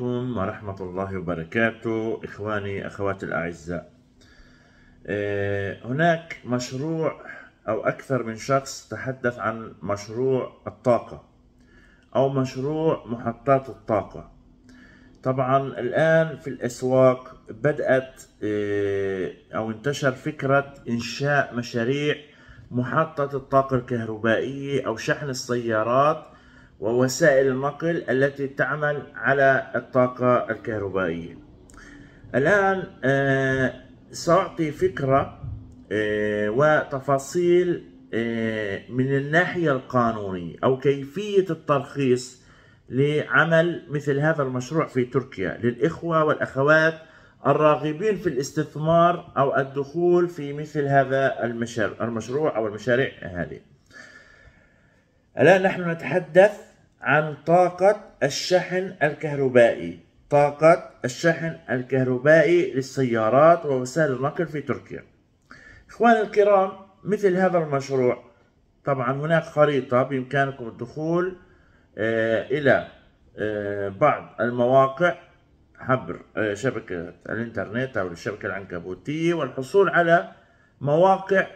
عليكم ورحمة الله وبركاته إخواني أخواتي الأعزاء آه، هناك مشروع أو أكثر من شخص تحدث عن مشروع الطاقة أو مشروع محطات الطاقة طبعا الآن في الأسواق بدأت آه، أو انتشر فكرة إنشاء مشاريع محطة الطاقة الكهربائية أو شحن السيارات ووسائل النقل التي تعمل على الطاقة الكهربائية الآن آه، سأعطي فكرة آه، وتفاصيل آه، من الناحية القانونية أو كيفية الترخيص لعمل مثل هذا المشروع في تركيا للإخوة والأخوات الراغبين في الاستثمار أو الدخول في مثل هذا المشروع أو المشاريع هذه الآن نحن نتحدث عن طاقة الشحن الكهربائي طاقة الشحن الكهربائي للسيارات ووسائل النقل في تركيا إخواني الكرام مثل هذا المشروع طبعا هناك خريطة بإمكانكم الدخول آه، إلى آه، بعض المواقع عبر آه، شبكة الإنترنت أو الشبكة العنكبوتية والحصول على مواقع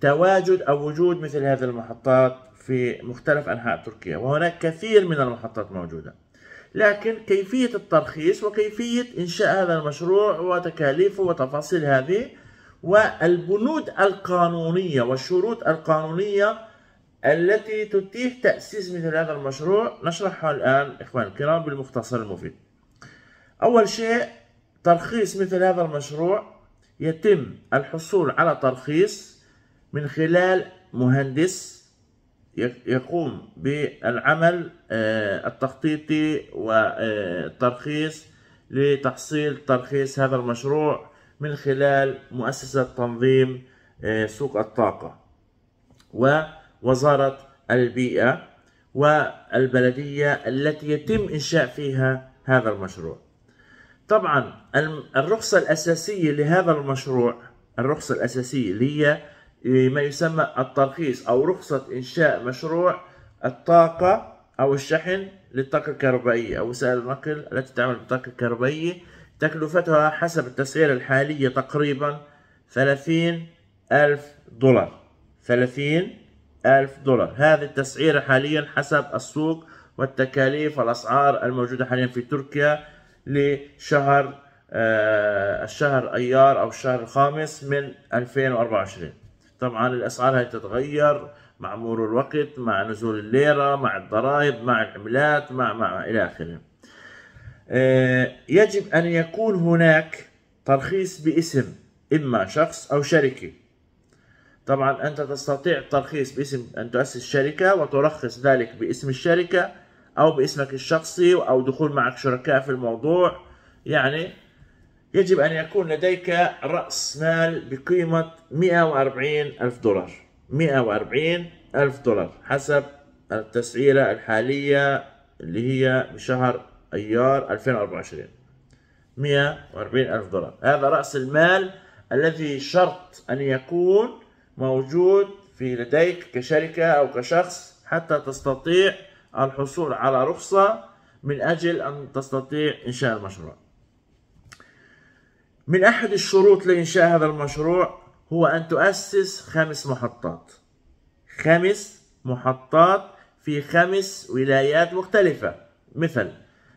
تواجد أو وجود مثل هذه المحطات في مختلف أنحاء تركيا وهناك كثير من المحطات موجودة لكن كيفية الترخيص وكيفية إنشاء هذا المشروع وتكاليفه وتفاصيل هذه والبنود القانونية والشروط القانونية التي تتيح تأسيس مثل هذا المشروع نشرحها الآن إخواني الكرام بالمختصر المفيد أول شيء ترخيص مثل هذا المشروع يتم الحصول على ترخيص من خلال مهندس يقوم بالعمل آه، التخطيطي والترخيص لتحصيل ترخيص هذا المشروع من خلال مؤسسة تنظيم آه، سوق الطاقة ووزارة البيئة والبلدية التي يتم إنشاء فيها هذا المشروع طبعا الرخصة الأساسية لهذا المشروع الرخصة الأساسية اللي هي ما يسمى الترخيص أو رخصة إنشاء مشروع الطاقة أو الشحن للطاقة الكهربائية أو وسائل النقل التي تعمل بالطاقة الكهربائية تكلفتها حسب التسعير الحالية تقريبا ثلاثين ألف دولار ثلاثين ألف دولار هذه التسعيرة حاليا حسب السوق والتكاليف والأسعار الموجودة حاليا في تركيا لشهر آه الشهر أيار أو الشهر الخامس من 2024 طبعا الاسعار هاي تتغير مع مرور الوقت مع نزول الليره مع الضرائب مع العملات مع مع الى اخره آه، يجب ان يكون هناك ترخيص باسم اما شخص او شركه طبعا انت تستطيع الترخيص باسم ان تؤسس شركه وترخص ذلك باسم الشركه او باسمك الشخصي او دخول معك شركاء في الموضوع يعني يجب أن يكون لديك رأس مال بقيمة 140 ألف دولار 140 ألف دولار حسب التسعيرة الحالية اللي هي بشهر أيار 2024 140 ألف دولار هذا رأس المال الذي شرط أن يكون موجود في لديك كشركة أو كشخص حتى تستطيع الحصول على رخصة من أجل أن تستطيع إنشاء المشروع من أحد الشروط لإنشاء هذا المشروع هو أن تؤسس خمس محطات خمس محطات في خمس ولايات مختلفة مثل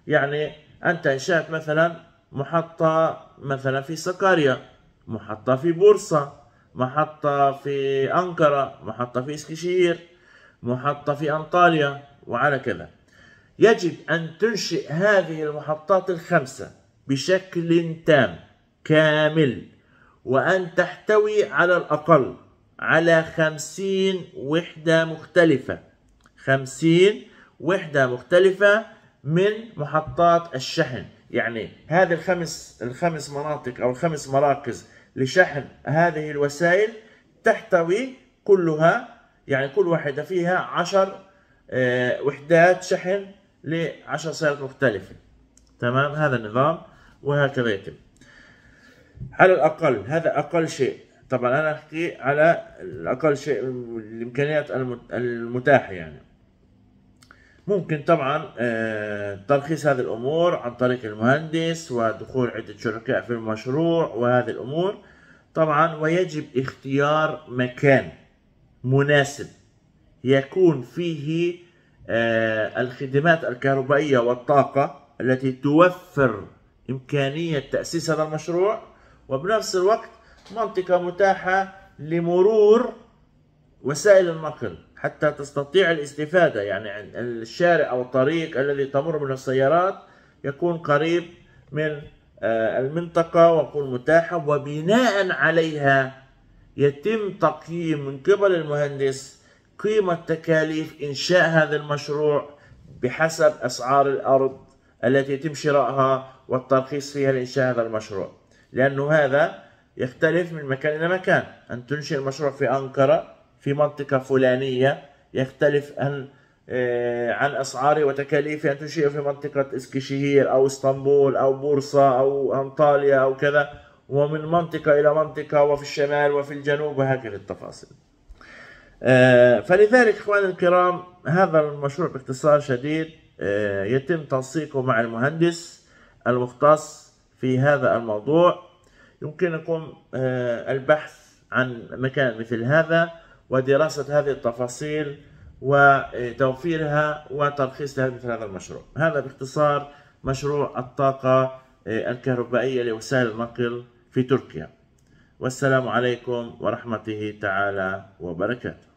يعني أنت أنشأت مثلا محطة مثلا في سكاريا محطة في بورصة محطة في أنقرة محطة في إسكشير محطة في أنطاليا وعلى كذا يجب أن تنشئ هذه المحطات الخمسة بشكل تام كامل وأن تحتوي على الأقل على خمسين وحدة مختلفة خمسين وحدة مختلفة من محطات الشحن يعني هذه الخمس الخمس مناطق أو الخمس مراكز لشحن هذه الوسائل تحتوي كلها يعني كل واحدة فيها عشر آه، وحدات شحن لعشر سيارات مختلفة تمام هذا النظام وهكذا يتم على الأقل هذا أقل شيء طبعا أنا أحكي على الأقل شيء الإمكانيات المتاحة يعني ممكن طبعا آه، ترخيص هذه الأمور عن طريق المهندس ودخول عدة شركاء في المشروع وهذه الأمور طبعا ويجب اختيار مكان مناسب يكون فيه آه، الخدمات الكهربائية والطاقة التي توفر إمكانية تأسيس هذا المشروع وبنفس الوقت منطقة متاحة لمرور وسائل النقل حتى تستطيع الاستفادة يعني الشارع أو الطريق الذي تمر من السيارات يكون قريب من آه، المنطقة ويكون متاحة وبناء عليها يتم تقييم من قبل المهندس قيمة تكاليف إنشاء هذا المشروع بحسب أسعار الأرض التي يتم شرائها والترخيص فيها لإنشاء هذا المشروع لأنه هذا يختلف من مكان إلى مكان أن تنشئ المشروع في أنقرة في منطقة فلانية يختلف عن آه، عن أسعاره وتكاليفه أن تنشئه في منطقة إسكشهير أو اسطنبول أو بورصة أو أنطاليا أو كذا ومن منطقة إلى منطقة وفي الشمال وفي الجنوب وهكذا التفاصيل آه، فلذلك إخواني الكرام هذا المشروع باختصار شديد آه، يتم تنسيقه مع المهندس المختص في هذا الموضوع يمكنكم آه، البحث عن مكان مثل هذا ودراسة هذه التفاصيل وتوفيرها وترخيص مثل هذا المشروع هذا باختصار مشروع الطاقة آه، الكهربائية لوسائل النقل في تركيا والسلام عليكم ورحمته تعالى وبركاته